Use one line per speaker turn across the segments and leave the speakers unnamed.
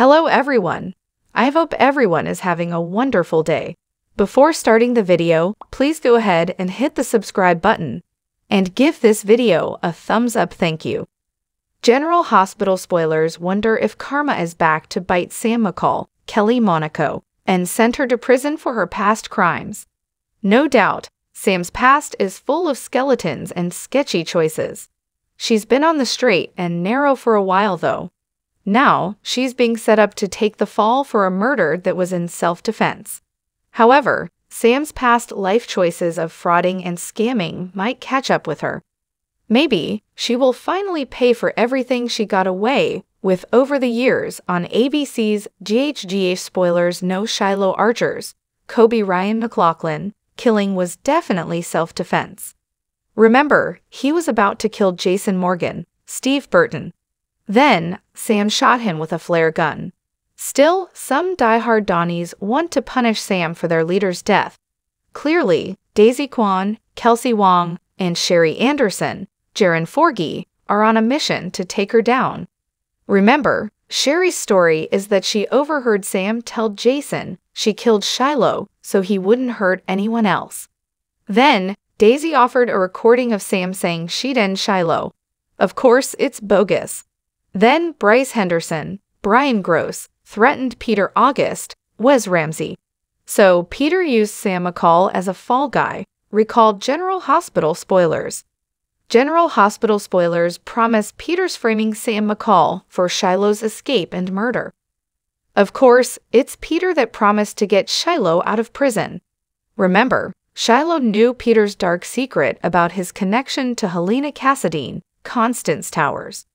Hello everyone! I hope everyone is having a wonderful day. Before starting the video, please go ahead and hit the subscribe button and give this video a thumbs up thank you. General Hospital spoilers wonder if Karma is back to bite Sam McCall, Kelly Monaco, and sent her to prison for her past crimes. No doubt, Sam's past is full of skeletons and sketchy choices. She's been on the straight and narrow for a while, though. Now, she's being set up to take the fall for a murder that was in self defense. However, Sam's past life choices of frauding and scamming might catch up with her. Maybe she will finally pay for everything she got away with over the years on ABC's GHGH Spoilers No Shiloh Archers, Kobe Ryan McLaughlin, killing was definitely self defense. Remember, he was about to kill Jason Morgan, Steve Burton, then, Sam shot him with a flare gun. Still, some diehard Donnies want to punish Sam for their leader's death. Clearly, Daisy Kwan, Kelsey Wong, and Sherry Anderson, Jaren Forgy, are on a mission to take her down. Remember, Sherry's story is that she overheard Sam tell Jason she killed Shiloh so he wouldn't hurt anyone else. Then, Daisy offered a recording of Sam saying she'd end Shiloh. Of course, it's bogus. Then Bryce Henderson, Brian Gross, threatened Peter August, was Ramsey. So Peter used Sam McCall as a fall guy, recalled General Hospital spoilers. General Hospital spoilers promised Peter's framing Sam McCall for Shiloh's escape and murder. Of course, it's Peter that promised to get Shiloh out of prison. Remember, Shiloh knew Peter's dark secret about his connection to Helena Cassadine, Constance Towers.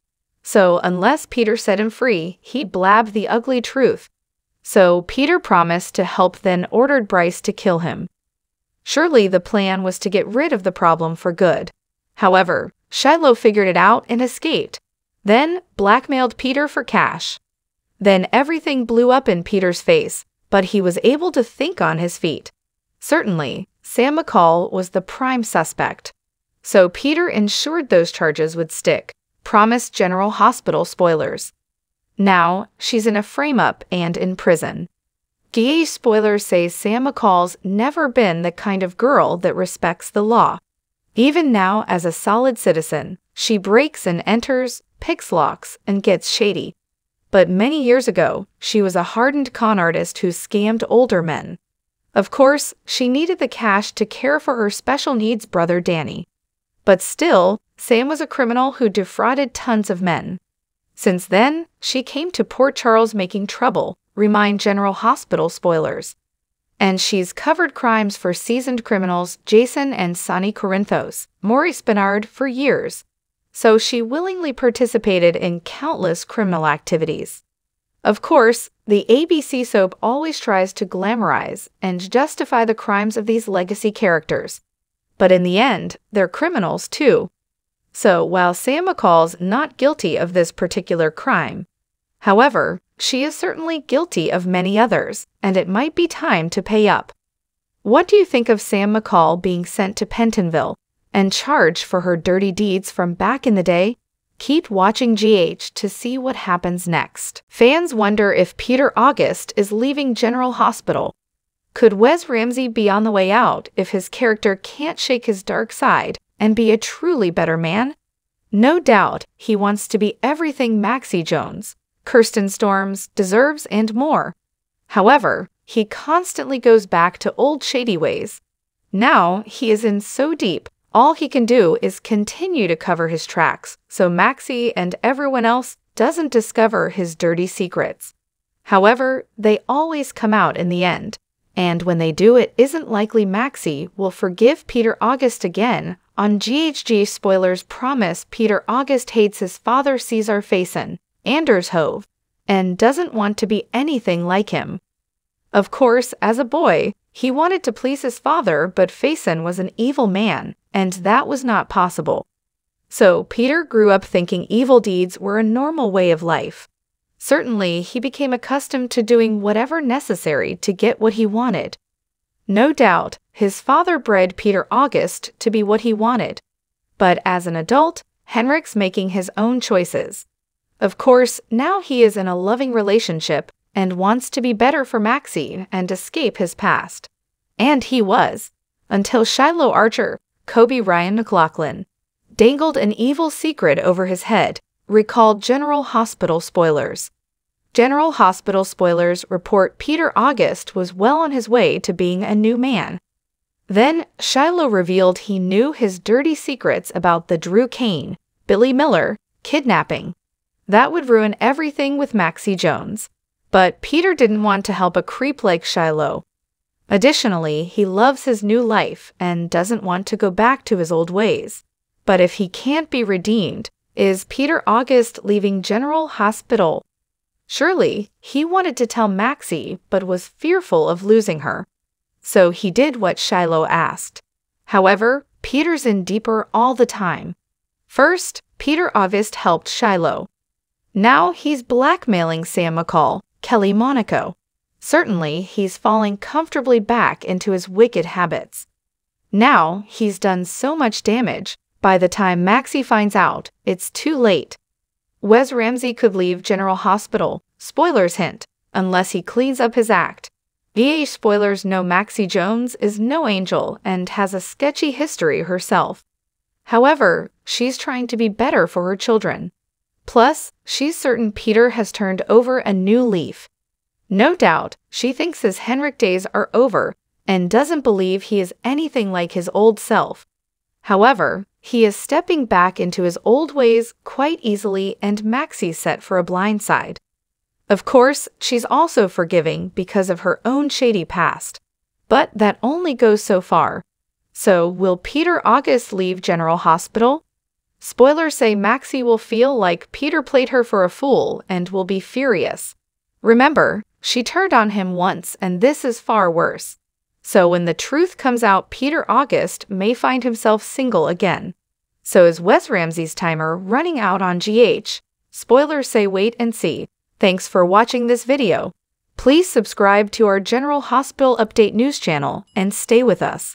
So unless Peter set him free, he'd blab the ugly truth. So Peter promised to help, then ordered Bryce to kill him. Surely the plan was to get rid of the problem for good. However, Shiloh figured it out and escaped, then blackmailed Peter for cash. Then everything blew up in Peter's face, but he was able to think on his feet. Certainly, Sam McCall was the prime suspect. So Peter ensured those charges would stick promised General Hospital spoilers. Now, she's in a frame up and in prison. Gay spoilers say Sam McCall's never been the kind of girl that respects the law. Even now, as a solid citizen, she breaks and enters, picks locks, and gets shady. But many years ago, she was a hardened con artist who scammed older men. Of course, she needed the cash to care for her special needs brother Danny. But still, Sam was a criminal who defrauded tons of men. Since then, she came to poor Charles making trouble, remind General Hospital spoilers. And she's covered crimes for seasoned criminals Jason and Sonny Corinthos, Maury Spinard for years. So she willingly participated in countless criminal activities. Of course, the ABC soap always tries to glamorize and justify the crimes of these legacy characters, but in the end, they're criminals too. So while Sam McCall's not guilty of this particular crime, however, she is certainly guilty of many others, and it might be time to pay up. What do you think of Sam McCall being sent to Pentonville and charged for her dirty deeds from back in the day? Keep watching GH to see what happens next. Fans wonder if Peter August is leaving General Hospital could Wes Ramsey be on the way out if his character can't shake his dark side and be a truly better man? No doubt he wants to be everything Maxie Jones, Kirsten Storms deserves and more. However, he constantly goes back to old shady ways. Now he is in so deep, all he can do is continue to cover his tracks so Maxie and everyone else doesn't discover his dirty secrets. However, they always come out in the end. And when they do, it isn't likely Maxie will forgive Peter August again. On GHG spoilers promise Peter August hates his father Caesar Faison, Anders Hove, and doesn't want to be anything like him. Of course, as a boy, he wanted to please his father, but Faison was an evil man, and that was not possible. So Peter grew up thinking evil deeds were a normal way of life, Certainly, he became accustomed to doing whatever necessary to get what he wanted. No doubt, his father bred Peter August to be what he wanted, but as an adult, Henrik's making his own choices. Of course, now he is in a loving relationship and wants to be better for Maxine and escape his past. And he was, until Shiloh Archer, Kobe Ryan McLaughlin, dangled an evil secret over his head, recalled General Hospital spoilers, General Hospital spoilers report Peter August was well on his way to being a new man. Then Shiloh revealed he knew his dirty secrets about the Drew Kane, Billy Miller, kidnapping. That would ruin everything with Maxie Jones. But Peter didn't want to help a creep like Shiloh. Additionally, he loves his new life and doesn't want to go back to his old ways. But if he can't be redeemed, is Peter August leaving General Hospital Surely, he wanted to tell Maxie, but was fearful of losing her. So he did what Shiloh asked. However, Peter's in deeper all the time. First, Peter Avist helped Shiloh. Now he's blackmailing Sam McCall, Kelly Monaco. Certainly, he's falling comfortably back into his wicked habits. Now, he's done so much damage, by the time Maxie finds out, it's too late. Wes Ramsey could leave General Hospital, spoilers hint, unless he cleans up his act. VH spoilers know Maxie Jones is no angel and has a sketchy history herself. However, she's trying to be better for her children. Plus, she's certain Peter has turned over a new leaf. No doubt, she thinks his Henrik days are over and doesn't believe he is anything like his old self. However, he is stepping back into his old ways quite easily, and Maxie's set for a blindside. Of course, she's also forgiving because of her own shady past. But that only goes so far. So, will Peter August leave General Hospital? Spoilers say Maxie will feel like Peter played her for a fool and will be furious. Remember, she turned on him once, and this is far worse. So when the truth comes out, Peter August may find himself single again. So is Wes Ramsey's timer running out on GH? Spoilers say wait and see. Thanks for watching this video. Please subscribe to our General Hospital Update News channel and stay with us.